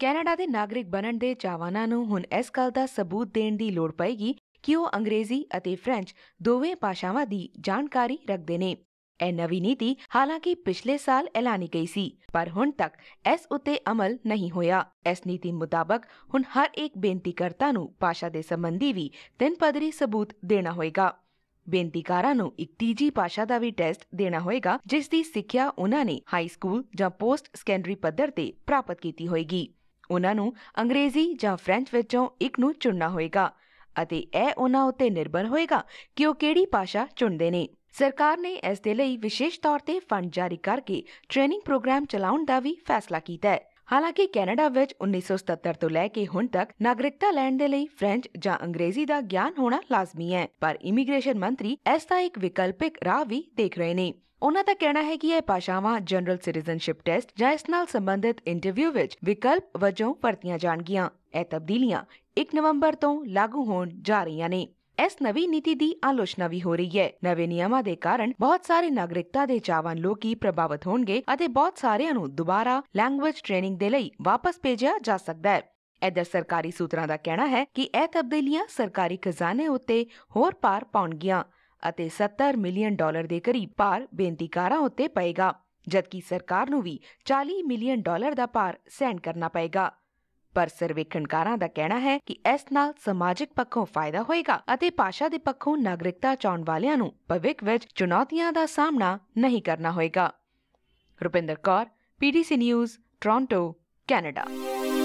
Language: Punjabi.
ਕੈਨੇਡਾ ਦੇ ਨਾਗਰਿਕ ਬਣਨ ਦੇ ਚਾਹਵਾਨਾਂ ਨੂੰ ਹੁਣ ਇਸ ਗੱਲ ਦਾ ਸਬੂਤ ਦੇਣ ਦੀ ਲੋੜ ਪਏਗੀ ਕਿ ਉਹ ਅੰਗਰੇਜ਼ੀ ਅਤੇ ਫ੍ਰੈਂਚ ਦੋਵੇਂ ਭਾਸ਼ਾਵਾਂ ਦੀ ਜਾਣਕਾਰੀ ਰੱਖਦੇ ਨੇ ਇਹ ਨਵੀਂ ਨੀਤੀ ਹਾਲਾਂਕਿ ਪਿਛਲੇ ਸਾਲ ਐਲਾਨੀ ਗਈ ਸੀ ਪਰ ਹੁਣ ਤੱਕ ਇਸ ਉੱਤੇ ਅਮਲ ਨਹੀਂ ਹੋਇਆ ਇਸ ਨੀਤੀ ਮੁਤਾਬਕ ਹੁਣ ਹਰ ਇੱਕ ਬੇਨਤੀਕਰਤਾ ਨੂੰ ਭਾਸ਼ਾ ਦੇ ਸੰਬੰਧੀ ਵੀ ਤਿੰਨ ਪਦਰੀ ਸਬੂਤ ਦੇਣਾ ਹੋਏਗਾ ਬੇਨਤੀਕਾਰਾਂ ਨੂੰ ਇੱਕ ਤੀਜੀ ਭਾਸ਼ਾ ਦਾ ਵੀ ਟੈਸਟ ਦੇਣਾ ਹੋਏਗਾ ਜਿਸ ਦੀ ਸਿੱਖਿਆ ਉਹਨਾਂ ਨੇ ਹਾਈ ਸਕੂਲ ਜਾਂ ਪੋਸਟ ਸੈਕੰਡਰੀ ਪੱਧਰ ਤੇ ਪ੍ਰਾਪਤ ਕੀਤੀ ਹੋਏਗੀ ਉਹਨਾਂ ਨੂੰ ਅੰਗਰੇਜ਼ੀ ਜਾਂ ਫ੍ਰੈਂਚ ਵਿੱਚੋਂ ਇੱਕ ਨੂੰ ਚੁਣਨਾ ਹੋਵੇਗਾ ਅਤੇ ਇਹ ਉਹਨਾਂ ਉੱਤੇ ਨਿਰਭਰ ਹੋਏਗਾ ਕਿ ਉਹ ਕਿਹੜੀ ਭਾਸ਼ਾ ਚੁਣਦੇ ਨੇ ਸਰਕਾਰ ਨੇ ਇਸ ਦੇ ਲਈ ਵਿਸ਼ੇਸ਼ ਤੌਰ ਤੇ ਫੰਡ ਜਾਰੀ ਕਰਕੇ ਟ੍ਰੇਨਿੰਗ ਪ੍ਰੋਗਰਾਮ ਚਲਾਉਣ ਦਾ ਵੀ ਫੈਸਲਾ ਕੀਤਾ ਹੈ ਹਾਲਾਂਕਿ ਕੈਨੇਡਾ ਵਿੱਚ 1977 ਤੋਂ ਲੈ ਕੇ ਹੁਣ ਤੱਕ ਨਾਗਰਿਕਤਾ ਲੈਣ ਦੇ ਲਈ ਫ੍ਰੈਂਚ ਜਾਂ ਅੰਗਰੇਜ਼ੀ ਦਾ ਗਿਆਨ ਹੋਣਾ ਲਾਜ਼ਮੀ ਹੈ ਪਰ ਇਮੀਗ੍ਰੇਸ਼ਨ ਮੰਤਰੀ ਇਸ ਦਾ ਇੱਕ ਵਿਕਲਪਿਕ ਰਾਹ ਵੀ ਦੇਖ ਰਹੇ ਨੇ ਉਹਨਾਂ ਦਾ ਕਹਿਣਾ ਹੈ ਕਿ ਇਹ ਭਾਸ਼ਾਵਾਂ ਜਨਰਲ ਸਿਟੀਜ਼ਨਸ਼ਿਪ ਟੈਸਟ ਜਾਂ ਇਸ ਨਾਲ ਸੰਬੰਧਿਤ ਇੰਟਰਵਿਊ ਵਿੱਚ ਵਿਕਲਪ ਵਜੋਂ ਵਰਤੀਆਂ ਜਾਣਗੀਆਂ ਇਹ ਤਬਦੀਲੀਆਂ 1 ਨਵੰਬਰ ਤੋਂ ਲਾਗੂ ਹੋਣ ਜਾ ਰਹੀਆਂ ਨੇ ਇਸ ਨਵੀਂ ਨੀਤੀ ਦੀ ਆਲੋਚਨਾ ਵੀ ਹੋ ਰਹੀ ਹੈ ਨਵੇਂ ਨਿਯਮਾਂ ਦੇ ਕਾਰਨ ਬਹੁਤ ਸਾਰੇ ਨਾਗਰਿਕਤਾ ਦੇ ਚਾਹਵਾਨ ਲੋਕੀ ਪ੍ਰਭਾਵਿਤ ਹੋਣਗੇ ਅਤੇ ਬਹੁਤ ਸਾਰਿਆਂ ਨੂੰ ਦੁਬਾਰਾ ਲੈਂਗੁਏਜ ਟ੍ਰੇਨਿੰਗ ਦੇ ਲਈ ਵਾਪਸ ਭੇਜਿਆ ਜਾ ਸਕਦਾ ਹੈ ਇਧਰ ਸਰਕਾਰੀ ਸੂਤਰਾਂ ਦਾ ਕਹਿਣਾ ਹੈ ਕਿ ਇਹ ਤਬਦੀਲੀਆਂ ਸਰਕਾਰੀ ਖਜ਼ਾਨੇ ਉੱਤੇ ਹੋਰ ਪਾਰ ਪਾਉਣਗੀਆਂ ਅਤੇ 70 ਮਿਲੀਅਨ ਡਾਲਰ ਦੇ ਕਰੀਬ ਪਾਰ ਬੇਨਤੀਕਾਰਾਂ ਉੱਤੇ ਪਏਗਾ ਜਦਕਿ ਸਰਕਾਰ ਨੂੰ ਵੀ 40 ਮਿਲੀਅਨ ਡਾਲਰ ਦਾ ਪਾਰ ਸੈਂਡ ਕਰਨਾ ਪਏਗਾ ਪਰ ਸਰਵੇਖਣਕਾਰਾਂ ਦਾ ਕਹਿਣਾ ਹੈ ਕਿ ਇਸ ਨਾਲ ਸਮਾਜਿਕ ਪੱਖੋਂ ਫਾਇਦਾ ਹੋਏਗਾ ਅਤੇ ਪਾਸ਼ਾ ਦੇ ਪੱਖੋਂ ਨਾਗਰਿਕਤਾ ਚਾਹਣ ਵਾਲਿਆਂ ਨੂੰ ਭਵਿੱਖ ਵਿੱਚ ਚੁਣੌਤੀਆਂ ਦਾ ਸਾਹਮਣਾ ਨਹੀਂ ਕਰਨਾ ਹੋਏਗਾ Rupinder Kaur PDC news Toronto Canada